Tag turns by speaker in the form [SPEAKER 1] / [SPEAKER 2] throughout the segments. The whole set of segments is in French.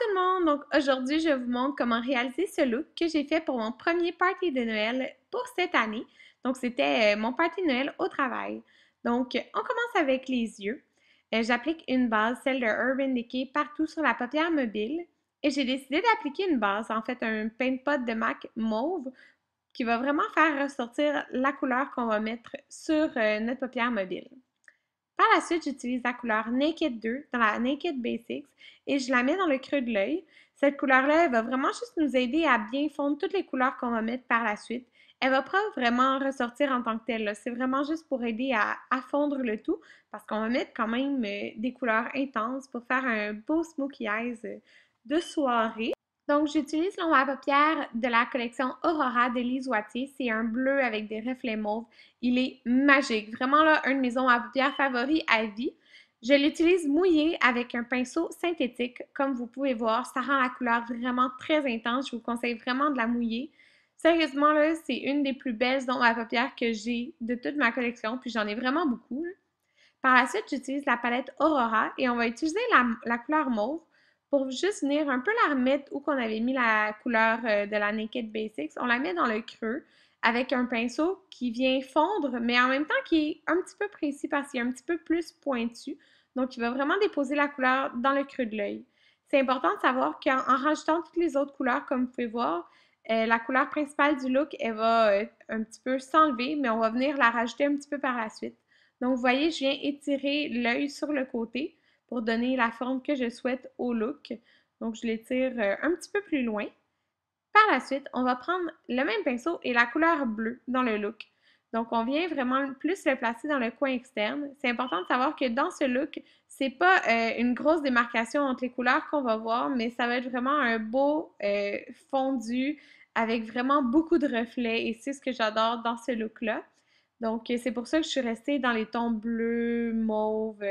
[SPEAKER 1] tout le monde! Donc aujourd'hui, je vous montre comment réaliser ce look que j'ai fait pour mon premier party de Noël pour cette année. Donc c'était euh, mon party de Noël au travail. Donc on commence avec les yeux. Euh, j'applique une base, celle de Urban Decay, partout sur la paupière mobile. Et j'ai décidé d'appliquer une base, en fait un paint pot de MAC mauve qui va vraiment faire ressortir la couleur qu'on va mettre sur euh, notre paupière mobile. Par la suite, j'utilise la couleur Naked 2 dans la Naked Basics et je la mets dans le creux de l'œil. Cette couleur-là, elle va vraiment juste nous aider à bien fondre toutes les couleurs qu'on va mettre par la suite. Elle va pas vraiment ressortir en tant que telle. C'est vraiment juste pour aider à, fondre le tout parce qu'on va mettre quand même euh, des couleurs intenses pour faire un beau smokey eyes de soirée. Donc, j'utilise l'ombre à paupières de la collection Aurora d'Elise Wattier. C'est un bleu avec des reflets mauves. Il est magique. Vraiment, là, un de mes ombres à paupières favoris à vie. Je l'utilise mouillé avec un pinceau synthétique. Comme vous pouvez voir, ça rend la couleur vraiment très intense. Je vous conseille vraiment de la mouiller. Sérieusement, là, c'est une des plus belles ombres à paupières que j'ai de toute ma collection, puis j'en ai vraiment beaucoup. Par la suite, j'utilise la palette Aurora et on va utiliser la couleur mauve pour juste venir un peu la remettre où qu'on avait mis la couleur euh, de la Naked Basics. On la met dans le creux avec un pinceau qui vient fondre, mais en même temps qui est un petit peu précis parce qu'il est un petit peu plus pointu. Donc, il va vraiment déposer la couleur dans le creux de l'œil. C'est important de savoir qu'en rajoutant toutes les autres couleurs, comme vous pouvez voir, euh, la couleur principale du look, elle va euh, un petit peu s'enlever, mais on va venir la rajouter un petit peu par la suite. Donc, vous voyez, je viens étirer l'œil sur le côté pour donner la forme que je souhaite au look. Donc, je l'étire euh, un petit peu plus loin. Par la suite, on va prendre le même pinceau et la couleur bleue dans le look. Donc, on vient vraiment plus le placer dans le coin externe. C'est important de savoir que dans ce look, c'est pas euh, une grosse démarcation entre les couleurs qu'on va voir, mais ça va être vraiment un beau euh, fondu avec vraiment beaucoup de reflets et c'est ce que j'adore dans ce look-là. Donc, c'est pour ça que je suis restée dans les tons bleus, mauve,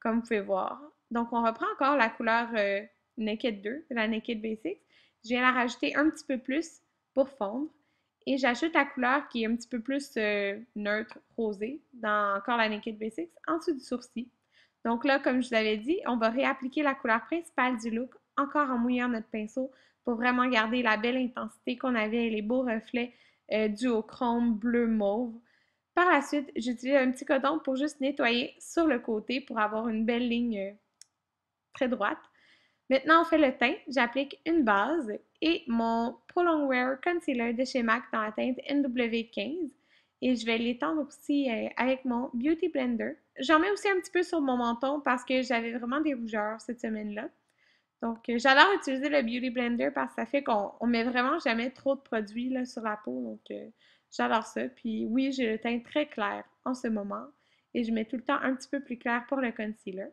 [SPEAKER 1] comme vous pouvez voir. Donc, on reprend encore la couleur euh, Naked 2, la Naked Basics. Je viens la rajouter un petit peu plus pour fondre. Et j'ajoute la couleur qui est un petit peu plus euh, neutre, rosée, dans encore la Naked Basics, en dessous du sourcil. Donc là, comme je vous avais dit, on va réappliquer la couleur principale du look, encore en mouillant notre pinceau, pour vraiment garder la belle intensité qu'on avait et les beaux reflets du euh, dus au chrome bleu mauve. Par la suite, j'utilise un petit coton pour juste nettoyer sur le côté pour avoir une belle ligne très droite. Maintenant, on fait le teint. J'applique une base et mon Prolong Wear Concealer de chez MAC dans la teinte NW15. Et je vais l'étendre aussi euh, avec mon Beauty Blender. J'en mets aussi un petit peu sur mon menton parce que j'avais vraiment des rougeurs cette semaine-là. Donc, euh, j'adore utiliser le Beauty Blender parce que ça fait qu'on ne met vraiment jamais trop de produits là, sur la peau. Donc, euh, j'adore ça. Puis oui, j'ai le teint très clair en ce moment et je mets tout le temps un petit peu plus clair pour le concealer.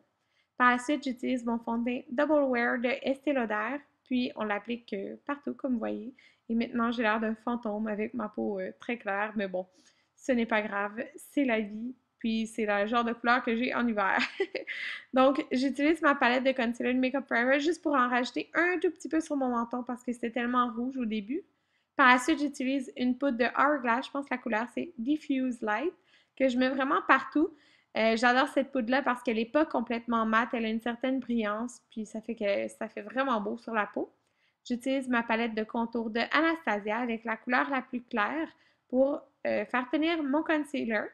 [SPEAKER 1] Par la suite, j'utilise mon fond de teint Double Wear de Estée Lauder, puis on l'applique euh, partout, comme vous voyez. Et maintenant, j'ai l'air d'un fantôme avec ma peau euh, très claire, mais bon, ce n'est pas grave, c'est la vie. Puis c'est le genre de couleur que j'ai en hiver. Donc, j'utilise ma palette de concealer de Makeup Forever, juste pour en rajouter un tout petit peu sur mon menton parce que c'était tellement rouge au début. Par la suite, j'utilise une poudre de Hourglass, je pense que la couleur c'est Diffuse Light, que je mets vraiment partout. Euh, j'adore cette poudre-là parce qu'elle n'est pas complètement mate, elle a une certaine brillance, puis ça fait que ça fait vraiment beau sur la peau. J'utilise ma palette de contour de Anastasia avec la couleur la plus claire pour euh, faire tenir mon concealer.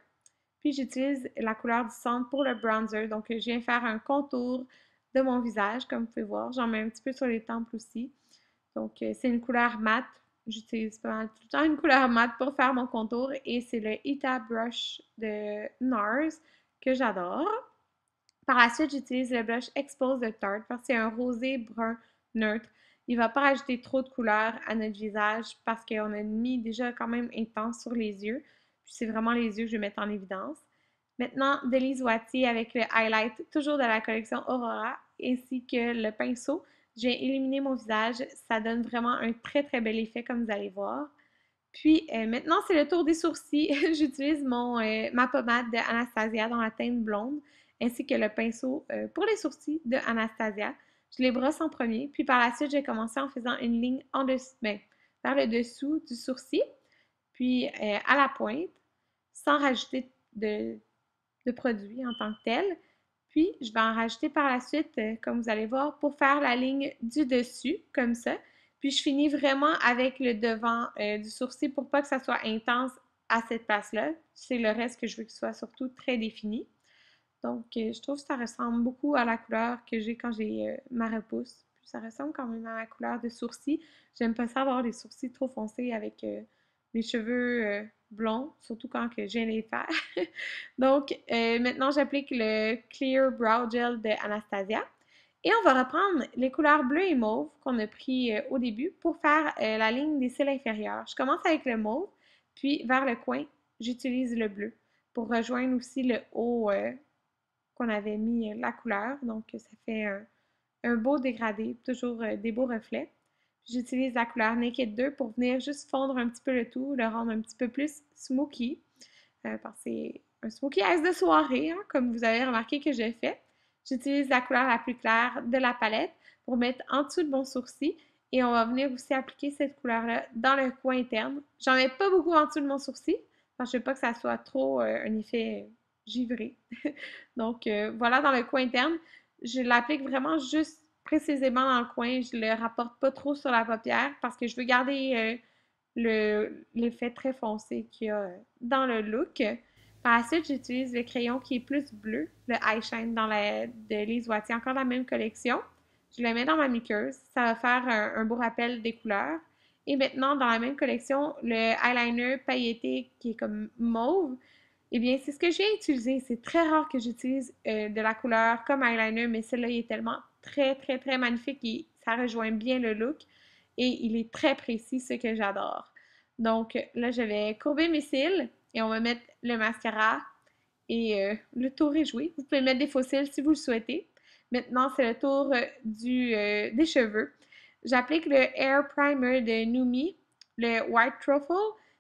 [SPEAKER 1] Puis j'utilise la couleur du centre pour le bronzer. Donc je viens faire un contour de mon visage, comme vous pouvez voir. J'en mets un petit peu sur les temples aussi. Donc euh, c'est une couleur mate. J'utilise pas mal tout le temps une couleur mate pour faire mon contour. Et c'est le Ita Brush de NARS que j'adore. Par la suite, j'utilise le blush Expose de Tarte parce que c'est un rosé brun neutre. Il ne va pas ajouter trop de couleurs à notre visage parce qu'on a mis déjà quand même intense sur les yeux. c'est vraiment les yeux que je vais mettre en évidence. Maintenant, Delise Wattier avec le highlight, toujours de la collection Aurora, ainsi que le pinceau. J'ai éliminé mon visage. Ça donne vraiment un très très bel effet comme vous allez voir. Puis euh, maintenant, c'est le tour des sourcils. J'utilise euh, ma pommade de Anastasia dans la teinte blonde, ainsi que le pinceau euh, pour les sourcils de Anastasia. Je les brosse en premier, puis par la suite, j'ai commencé en faisant une ligne en dessous, ben, vers le dessous du sourcil, puis à la pointe, sans rajouter de, de produit en tant que tel. Puis, je vais en rajouter par la suite, comme vous allez voir, pour faire la ligne du dessus, comme ça. Puis je finis vraiment avec le devant euh, du sourcil pour pas que ça soit intense à cette place-là. C'est le reste que je veux que soit surtout très défini. Donc, euh, je trouve que ça ressemble beaucoup à la couleur que j'ai quand j'ai euh, ma repousse. Puis ça ressemble quand même à la couleur de sourcil. J'aime pas ça avoir des sourcils trop foncés avec mes cheveux blonds, surtout quand que les faire. Donc, maintenant, j'applique le Clear Brow Gel de Anastasia. Et on va reprendre les couleurs bleu et mauve qu'on a pris euh, au début pour faire euh, la ligne des cils inférieurs. Je commence avec le mauve, puis vers le coin, j'utilise le bleu pour rejoindre aussi le haut euh, qu'on avait mis la couleur. Donc, ça fait un, beau dégradé, toujours des beaux reflets. J'utilise la couleur Naked 2 pour venir juste fondre un petit peu le tout, le rendre un petit peu plus smoky. parce que c'est un smoky à de soirée, hein, comme vous avez remarqué que j'ai fait. J'utilise la couleur la plus claire de la palette pour mettre en dessous de mon sourcil et on va venir aussi appliquer cette couleur-là dans le coin interne. J'en mets pas beaucoup en dessous de mon sourcil parce que je veux pas que ça soit trop euh, un effet givré. Donc euh, voilà dans le coin interne. Je l'applique vraiment juste précisément dans le coin. Je le rapporte pas trop sur la paupière parce que je veux garder euh, l'effet très foncé qu'il y a dans le look. Par la suite, j'utilise le crayon qui est plus bleu, le Shine dans la, de Lise Wattier, encore la même collection. Je le mets dans ma muqueuse. ça va faire un, beau rappel des couleurs. Et maintenant, dans la même collection, le eyeliner pailleté qui est comme mauve, eh bien, c'est ce que j'ai utilisé. C'est très rare que j'utilise euh, de la couleur comme eyeliner, mais celui-là, il est tellement très, très, très magnifique et ça rejoint bien le look. Et il est très précis, ce que j'adore. Donc là, je vais courber mes cils et on va mettre le mascara et euh, le tour est joué. Vous pouvez mettre des fossiles cils si vous le souhaitez. Maintenant, c'est le tour euh, du, euh, des cheveux. J'applique le Air Primer de Numi, le White Truffle.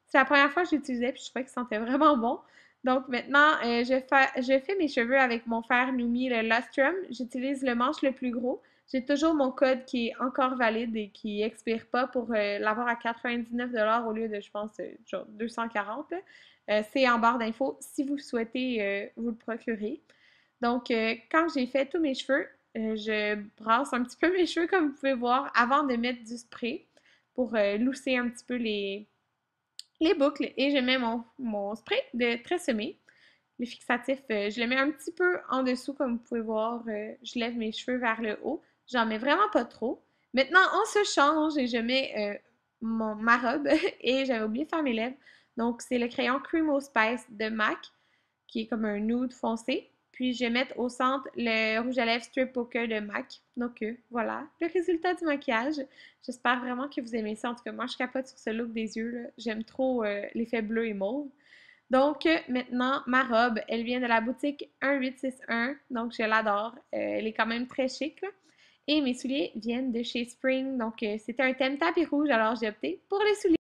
[SPEAKER 1] C'est la première fois que j'utilisais et je trouvais qu'il sentait vraiment bon. Donc maintenant, je, fais, je fais mes cheveux avec mon fer Numi, le Lustrum. J'utilise le manche le plus gros. J'ai toujours mon code qui est encore valide et qui expire pas pour l'avoir à 99 au lieu de, je pense, 240. Euh, c'est en barre d'infos si vous souhaitez euh, vous le procurer. Donc, euh, quand j'ai fait tous mes cheveux, je brasse un petit peu mes cheveux, comme vous pouvez voir, avant de mettre du spray pour lousser un petit peu les, les boucles. Et je mets mon, spray de tressemé, le fixatif. je le mets un petit peu en dessous, comme vous pouvez voir. je lève mes cheveux vers le haut. J'en mets vraiment pas trop. Maintenant, on se change et je mets mon, ma robe. et j'avais oublié de faire mes lèvres. Donc, c'est le crayon Cream Space de MAC, qui est comme un nude foncé. Puis, je vais mettre au centre le rouge à lèvres Strip Poker de MAC. Donc, euh, voilà le résultat du maquillage. J'espère vraiment que vous aimez ça. En tout cas, moi, je capote sur ce look des yeux. J'aime trop euh, l'effet bleu et mauve. Donc, euh, maintenant, ma robe, elle vient de la boutique 1861. Donc, je l'adore. elle est quand même très chic. Et mes souliers viennent de chez Spring. Donc, c'était un thème tapis rouge. Alors, j'ai opté pour les souliers.